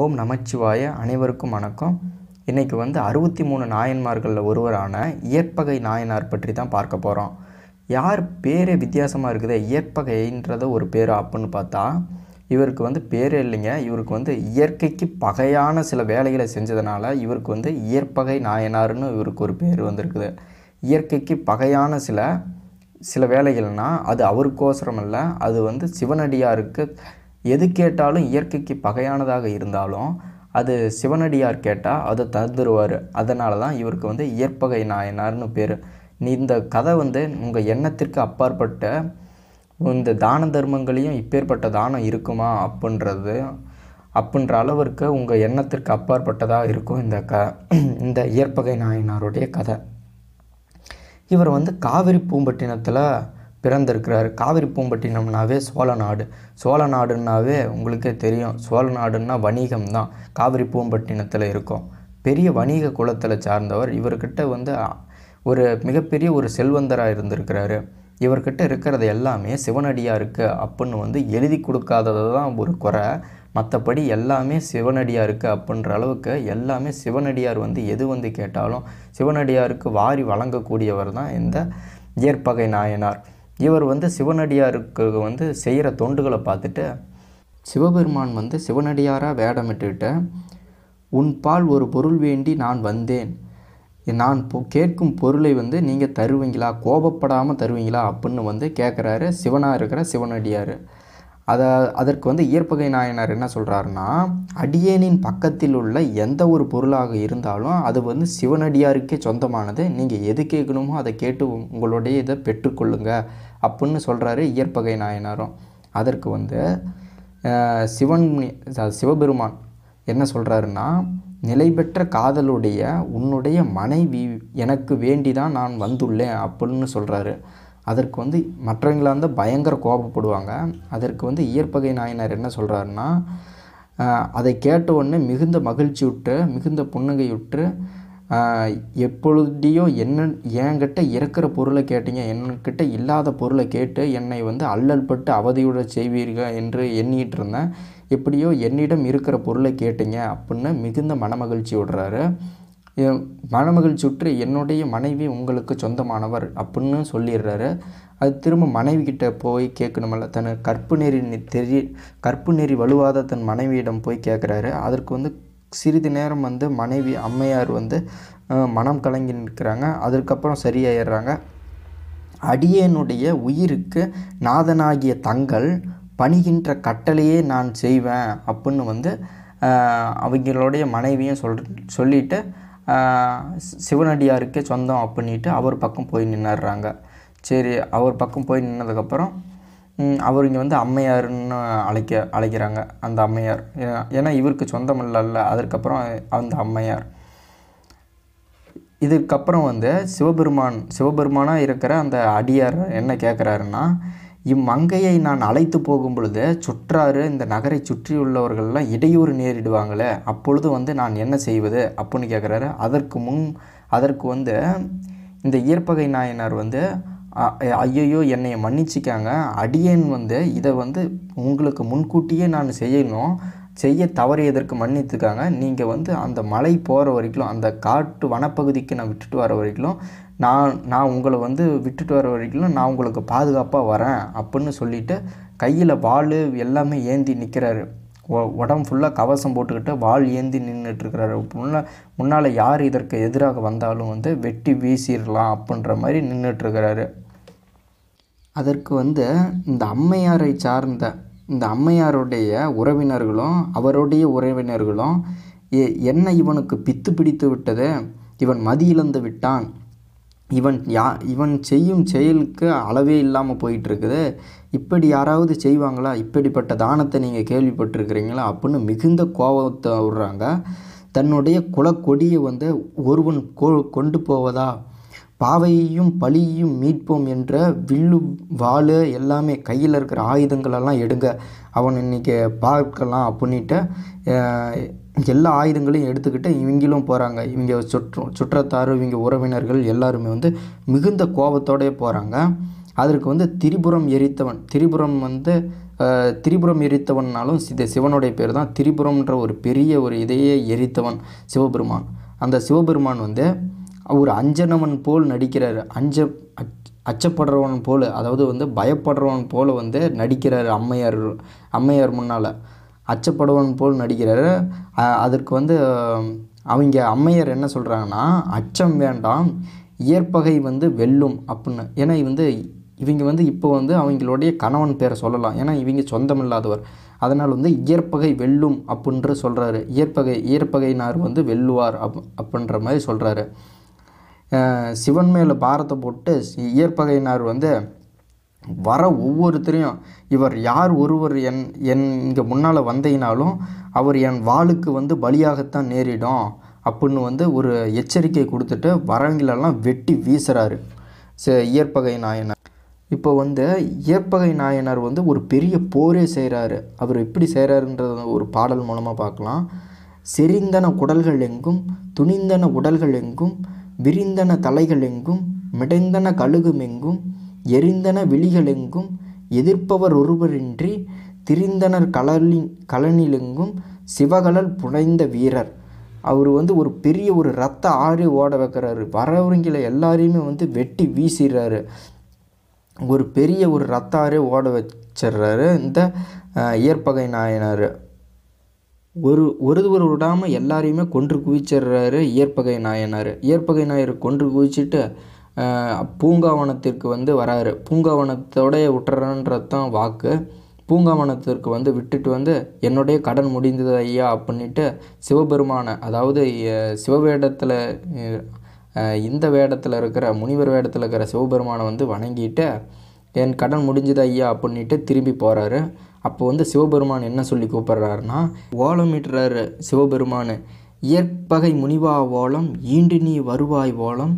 ஓம் நமச்சிவாய அனைவருக்கும் வணக்கம் இன்றைக்கி வந்து அறுபத்தி மூணு நாயன்மார்களில் ஒருவரான இயற்பகை நாயனார் பற்றி தான் பார்க்க போகிறோம் யார் பேரே வித்தியாசமாக இருக்குது இயற்பகைன்றத ஒரு பேர் அப்புடின்னு பார்த்தா இவருக்கு வந்து பேரே இல்லைங்க இவருக்கு வந்து இயற்கைக்கு பகையான சில வேலைகளை செஞ்சதுனால இவருக்கு வந்து இயற்பகை நாயனார்னு இவருக்கு ஒரு பேர் வந்திருக்குது இயற்கைக்கு பகையான சில சில வேலைகள்னால் அது அவருக்கோசரம் இல்லை அது வந்து சிவனடியாருக்கு எது கேட்டாலும் இயற்கைக்கு பகையானதாக இருந்தாலும் அது சிவனடியார் கேட்டால் அதை தந்துடுவார் அதனால தான் இவருக்கு வந்து இயற்பகை நாயனார்னு பேர் நீ இந்த கதை வந்து உங்கள் எண்ணத்திற்கு அப்பாற்பட்ட இந்த தான தர்மங்களையும் இப்பேற்பட்ட தானம் இருக்குமா அப்படின்றது அப்படின்ற அளவிற்கு உங்கள் எண்ணத்திற்கு அப்பாற்பட்டதாக இருக்கும் இந்த க இந்த இயற்பகை நாயனாருடைய கதை இவர் வந்து காவிரி பூம்பட்டினத்தில் பிறந்திருக்கிறார் காவிரி பூம்பட்டினம்னாவே சோழ நாடு சோழ நாடுன்னாவே உங்களுக்கே தெரியும் சோழ நாடுன்னா வணிகம் தான் காவிரி பூம்பட்டினத்தில் இருக்கும் பெரிய வணிக குலத்தில் சார்ந்தவர் இவர்கிட்ட வந்து ஒரு மிகப்பெரிய ஒரு செல்வந்தராக இருந்திருக்கிறாரு இவர்கிட்ட இருக்கிறது எல்லாமே சிவனடியாக இருக்குது அப்புடின்னு வந்து எழுதி கொடுக்காதது தான் ஒரு குறை மற்றபடி எல்லாமே சிவனடியாக இருக்குது அப்படின்ற அளவுக்கு எல்லாமே சிவனடியார் வந்து எது வந்து கேட்டாலும் சிவனடியாருக்கு வாரி வழங்கக்கூடியவர் தான் இந்த இயற்பகை நாயனார் இவர் வந்து சிவனடியாருக்கு வந்து செய்கிற தொண்டுகளை பார்த்துட்டு சிவபெருமான் வந்து சிவனடியாராக வேடமிட்டுக்கிட்ட உன் பால் ஒரு பொருள் வேண்டி நான் வந்தேன் நான் கேட்கும் பொருளை வந்து நீங்கள் தருவீங்களா கோபப்படாமல் தருவீங்களா அப்படின்னு வந்து கேட்குறாரு சிவனாக இருக்கிற சிவனடியார் அதை அதற்கு வந்து இயற்பகை நாயனார் என்ன சொல்கிறாருன்னா அடியேனின் பக்கத்தில் உள்ள எந்த ஒரு பொருளாக இருந்தாலும் அது வந்து சிவனடியாருக்கே சொந்தமானது நீங்கள் எது கேட்கணுமோ அதை கேட்டு உங்களுடைய இதை பெற்றுக்கொள்ளுங்கள் அப்புடின்னு சொல்கிறாரு இயற்பகை நாயனாரும் அதற்கு வந்து சிவன் சிவபெருமான் என்ன சொல்கிறாருன்னா நிலை பெற்ற காதலுடைய உன்னுடைய மனைவி எனக்கு வேண்டி தான் நான் வந்துள்ளேன் அப்படின்னு சொல்கிறாரு அதற்கு வந்து மற்றவங்களாக இருந்தால் பயங்கர கோபப்படுவாங்க அதற்கு வந்து இயற்பகை நாயனார் என்ன சொல்கிறாருன்னா அதை கேட்ட உடனே மிகுந்த விட்டு மிகுந்த விட்டு எப்பொழுதையும் என்ன என்கிட்ட இருக்கிற பொருளை கேட்டீங்க என்கிட்ட இல்லாத பொருளை கேட்டு என்னை வந்து அல்லல் பட்டு அவதியுடன் செய்வீர்கள் என்று எண்ணிகிட்டு இருந்தேன் எப்படியோ என்னிடம் இருக்கிற பொருளை கேட்டீங்க அப்படின்னு மிகுந்த மனமகிழ்ச்சி விடுறாரு மனமகிழ்ச்சி சுற்று என்னுடைய மனைவி உங்களுக்கு சொந்தமானவர் அப்படின்னு சொல்லிடுறாரு அது திரும்ப மனைவி கிட்டே போய் கேட்கணுமல்ல தன் கற்பு நெறி தெரிய கற்பு நெறி வலுவாத தன் மனைவியிடம் போய் கேட்குறாரு அதற்கு வந்து சிறிது நேரம் வந்து மனைவி அம்மையார் வந்து மனம் கலங்கி நிற்கிறாங்க அதற்கப்புறம் சரியாயிடுறாங்க அடியனுடைய உயிருக்கு நாதனாகிய தங்கள் பணிகின்ற கட்டளையே நான் செய்வேன் அப்படின்னு வந்து அவங்களுடைய மனைவியும் சொல் சொல்லிட்டு சிவனடியாருக்கே சொந்தம் அப்படின்ட்டு அவர் பக்கம் போய் நின்றுடுறாங்க சரி அவர் பக்கம் போய் நின்னதுக்கப்புறம் அவர் இங்கே வந்து அம்மையார்னு அழைக்க அழைக்கிறாங்க அந்த அம்மையார் ஏன்னா இவருக்கு சொந்தம் இல்லைல்ல அதற்கப்புறம் அந்த அம்மையார் இதுக்கப்புறம் வந்து சிவபெருமான் சிவபெருமானாக இருக்கிற அந்த அடியார் என்ன கேட்குறாருன்னா இம்மங்கையை நான் அழைத்து போகும் பொழுது சுற்றாறு இந்த நகரை சுற்றியுள்ளவர்கள்லாம் இடையூறு நேரிடுவாங்களே அப்பொழுது வந்து நான் என்ன செய்வது அப்புடின்னு கேட்குறாரு அதற்கு முன் அதற்கு வந்து இந்த இயற்பகை நாயனார் வந்து ஐயோ என்னை மன்னிச்சிக்காங்க அடியேன் வந்து இதை வந்து உங்களுக்கு முன்கூட்டியே நான் செய்யணும் செய்ய தவறியதற்கு மன்னித்துக்காங்க நீங்கள் வந்து அந்த மலை போகிற வரைக்கும் அந்த காட்டு வனப்பகுதிக்கு நான் விட்டுட்டு வர வரைக்கும் நான் நான் உங்களை வந்து விட்டுட்டு வர வரைக்கும் நான் உங்களுக்கு பாதுகாப்பாக வரேன் அப்படின்னு சொல்லிவிட்டு கையில் வாள் எல்லாமே ஏந்தி நிற்கிறாரு உடம்பு ஃபுல்லாக கவசம் போட்டுக்கிட்டு வால் ஏந்தி நின்றுட்டுருக்கிறாரு முன்னால் முன்னால் யார் இதற்கு எதிராக வந்தாலும் வந்து வெட்டி வீசிடலாம் அப்படின்ற மாதிரி நின்றுட்டுருக்கிறாரு அதற்கு வந்து இந்த அம்மையாரை சார்ந்த இந்த அம்மையாருடைய உறவினர்களும் அவருடைய உறவினர்களும் என்ன இவனுக்கு பித்து பிடித்து விட்டது இவன் மதி இழந்து விட்டான் இவன் யா இவன் செய்யும் செயலுக்கு அளவே இல்லாமல் போயிட்டுருக்குது இப்படி யாராவது செய்வாங்களா இப்படிப்பட்ட தானத்தை நீங்கள் கேள்விப்பட்டிருக்கிறீங்களா அப்படின்னு மிகுந்த கோபத்தை விடுறாங்க தன்னுடைய குலக்கொடியை வந்து ஒருவன் கொண்டு போவதா பாவையையும் பழியையும் மீட்போம் என்ற வில்லு வாள் எல்லாமே கையில் இருக்கிற ஆயுதங்களெல்லாம் எடுங்க அவன் இன்றைக்கி பார்க்கலாம் அப்படின்ட்டு எல்லா ஆயுதங்களையும் எடுத்துக்கிட்டு இவங்களும் போகிறாங்க இவங்க சுற்று சுற்றத்தாறு இவங்க உறவினர்கள் எல்லாருமே வந்து மிகுந்த கோபத்தோடய போகிறாங்க அதற்கு வந்து திரிபுரம் எரித்தவன் திரிபுரம் வந்து திரிபுரம் எரித்தவன்னாலும் சித சிவனுடைய பேர் தான் திரிபுரம்ன்ற ஒரு பெரிய ஒரு இதையே எரித்தவன் சிவபெருமான் அந்த சிவபெருமான் வந்து அவர் அஞ்சனவன் போல் நடிக்கிறார் அஞ்ச அச்சப்படுறவன் போல் அதாவது வந்து பயப்படுறவன் போல் வந்து நடிக்கிறார் அம்மையார் அம்மையார் முன்னால் அச்சப்படுவன் போல் நடிக்கிறார் அதற்கு வந்து அவங்க அம்மையார் என்ன சொல்கிறாங்கன்னா அச்சம் வேண்டாம் இயற்பகை வந்து வெல்லும் அப்படின்னு ஏன்னா வந்து இவங்க வந்து இப்போ வந்து அவங்களுடைய கணவன் பேரை சொல்லலாம் ஏன்னா இவங்க சொந்தம் இல்லாதவர் அதனால் வந்து இயற்பகை வெல்லும் அப்படின்ற சொல்கிறாரு இயற்பகை இயற்பகையினார் வந்து வெல்லுவார் அப் அப்படின்ற மாதிரி சொல்கிறாரு சிவன் மேலே பாரத்தை போட்டு இயற்பகையினார் வந்து வர ஒவ்வொருத்தரையும் இவர் யார் ஒருவர் என் என் இங்கே முன்னால் வந்தீங்கனாலும் அவர் என் வாளுக்கு வந்து பலியாகத்தான் நேரிடும் அப்படின்னு வந்து ஒரு எச்சரிக்கை கொடுத்துட்டு வரங்களெல்லாம் வெட்டி வீசுகிறாரு ச இயற்பகை நாயனார் இப்போ வந்து இயற்பகை நாயனார் வந்து ஒரு பெரிய போரே செய்கிறாரு அவர் எப்படி செய்கிறாருன்றத ஒரு பாடல் மூலமாக பார்க்கலாம் செறிந்தன குடல்கள் எங்கும் துணிந்தன உடல்கள் எங்கும் விரிந்தன தலைகளெங்கும் மிடைந்தன கழுகுமெங்கும் எரிந்தன விழிகளெங்கும் எதிர்ப்பவர் ஒருவரின்றி திரிந்தனர் கலனி கலனிலெங்கும் சிவகலல் புனைந்த வீரர் அவர் வந்து ஒரு பெரிய ஒரு ரத்த ஆறு ஓட வைக்கிறாரு வரவங்களை எல்லாரையுமே வந்து வெட்டி வீசிடுறாரு ஒரு பெரிய ஒரு ரத்த ஆறு ஓட வச்சிடுறாரு இந்த இயற்பகை நாயனார் ஒரு ஒருவர் விடாமல் எல்லாரையுமே கொன்று குவிச்சிடுறாரு இயற்பகை நாயனார் இயற்பகை நாயர் கொன்று குவிச்சிட்டு பூங்காவனத்திற்கு வந்து வராரு பூங்காவனத்தோடைய தான் வாக்கு பூங்காவனத்திற்கு வந்து விட்டுட்டு வந்து என்னுடைய கடன் முடிந்தது ஐயா அப்படின்ட்டு சிவபெருமானை அதாவது சிவவேடத்தில் இந்த வேடத்தில் இருக்கிற முனிவர் வேடத்தில் இருக்கிற சிவபெருமானை வந்து வணங்கிட்டு என் கடன் முடிஞ்சது ஐயா அப்படின்ட்டு திரும்பி போகிறாரு அப்போ வந்து சிவபெருமான் என்ன சொல்லி கூப்பிட்றாருன்னா ஓலமிட்டுறாரு சிவபெருமான் இயற்பகை முனிவா ஓலம் ஈண்டு நீ வருவாய் ஓலம்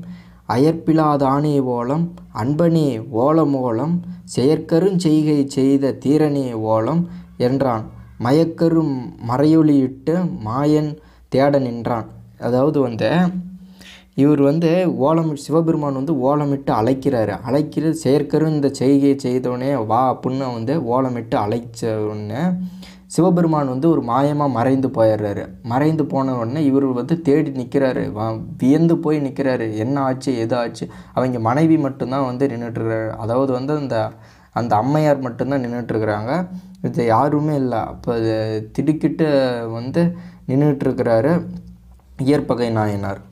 அயற்பிலாதானே ஓலம் அன்பனே ஓலம் ஓலம் செயற்கரும் செய்கை செய்த தீரனே ஓலம் என்றான் மயக்கரும் மறையொளியிட்டு மாயன் தேட நின்றான் அதாவது வந்து இவர் வந்து ஓலம் சிவபெருமான் வந்து ஓலமிட்டு அழைக்கிறாரு அழைக்கிற சேர்க்கரும் இந்த செய்கையை செய்தோடனே வா அப்படின்னு வந்து ஓலமிட்டு அழைச்ச உடனே சிவபெருமான் வந்து ஒரு மாயமாக மறைந்து போயிடுறாரு மறைந்து போன உடனே இவர் வந்து தேடி நிற்கிறாரு வியந்து போய் நிற்கிறாரு என்ன ஆச்சு எது ஆச்சு அவங்க மனைவி மட்டும்தான் வந்து நின்றுட்டுருக்காரு அதாவது வந்து அந்த அந்த அம்மையார் மட்டும்தான் நின்றுட்டுருக்குறாங்க இது யாருமே இல்லை அப்போ திடுக்கிட்டு வந்து நின்றுட்டுருக்கிறாரு இயற்பகை நாயனார்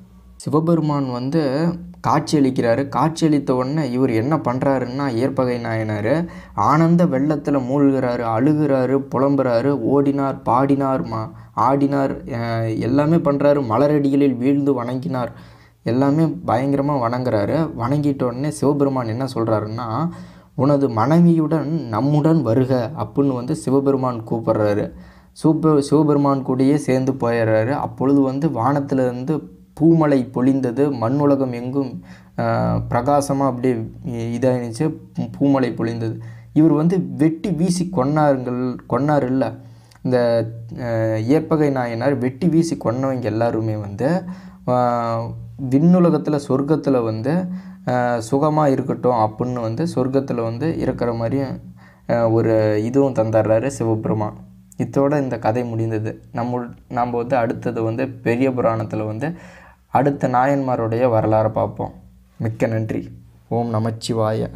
சிவபெருமான் வந்து காட்சி காட்சியளித்த உடனே இவர் என்ன பண்ணுறாருன்னா ஏற்பகை நாயனார் ஆனந்த வெள்ளத்தில் மூழ்கிறாரு அழுகிறாரு புலம்புறாரு ஓடினார் பாடினார் மா ஆடினார் எல்லாமே பண்ணுறாரு மலரடிகளில் வீழ்ந்து வணங்கினார் எல்லாமே பயங்கரமாக வணங்குறாரு வணங்கிட்ட உடனே சிவபெருமான் என்ன சொல்கிறாருன்னா உனது மனைவியுடன் நம்முடன் வருக அப்புடின்னு வந்து சிவபெருமான் கூப்பிட்றாரு சூப்பர் சிவபெருமான் கூடயே சேர்ந்து போயிடுறாரு அப்பொழுது வந்து வானத்திலிருந்து பூமலை பொழிந்தது மண்ணுலகம் எங்கும் பிரகாசமாக அப்படியே இதாகிடுச்சு பூமலை பொழிந்தது இவர் வந்து வெட்டி வீசி கொன்னாருங்கள் கொன்னார் இல்லை இந்த இயற்பகை நாயனார் வெட்டி வீசி கொன்னவங்க எல்லாருமே வந்து விண்ணுலகத்தில் சொர்க்கத்தில் வந்து சுகமாக இருக்கட்டும் அப்படின்னு வந்து சொர்க்கத்தில் வந்து இருக்கிற மாதிரியும் ஒரு இதுவும் தந்துடுறாரு சிவபெருமான் இத்தோடு இந்த கதை முடிந்தது நம்ம நம்ம வந்து அடுத்தது வந்து பெரிய புராணத்தில் வந்து அடுத்த நாயன்மாருடைய வரலாறு பார்ப்போம் மிக்க நன்றி ஓம் நமச்சிவாய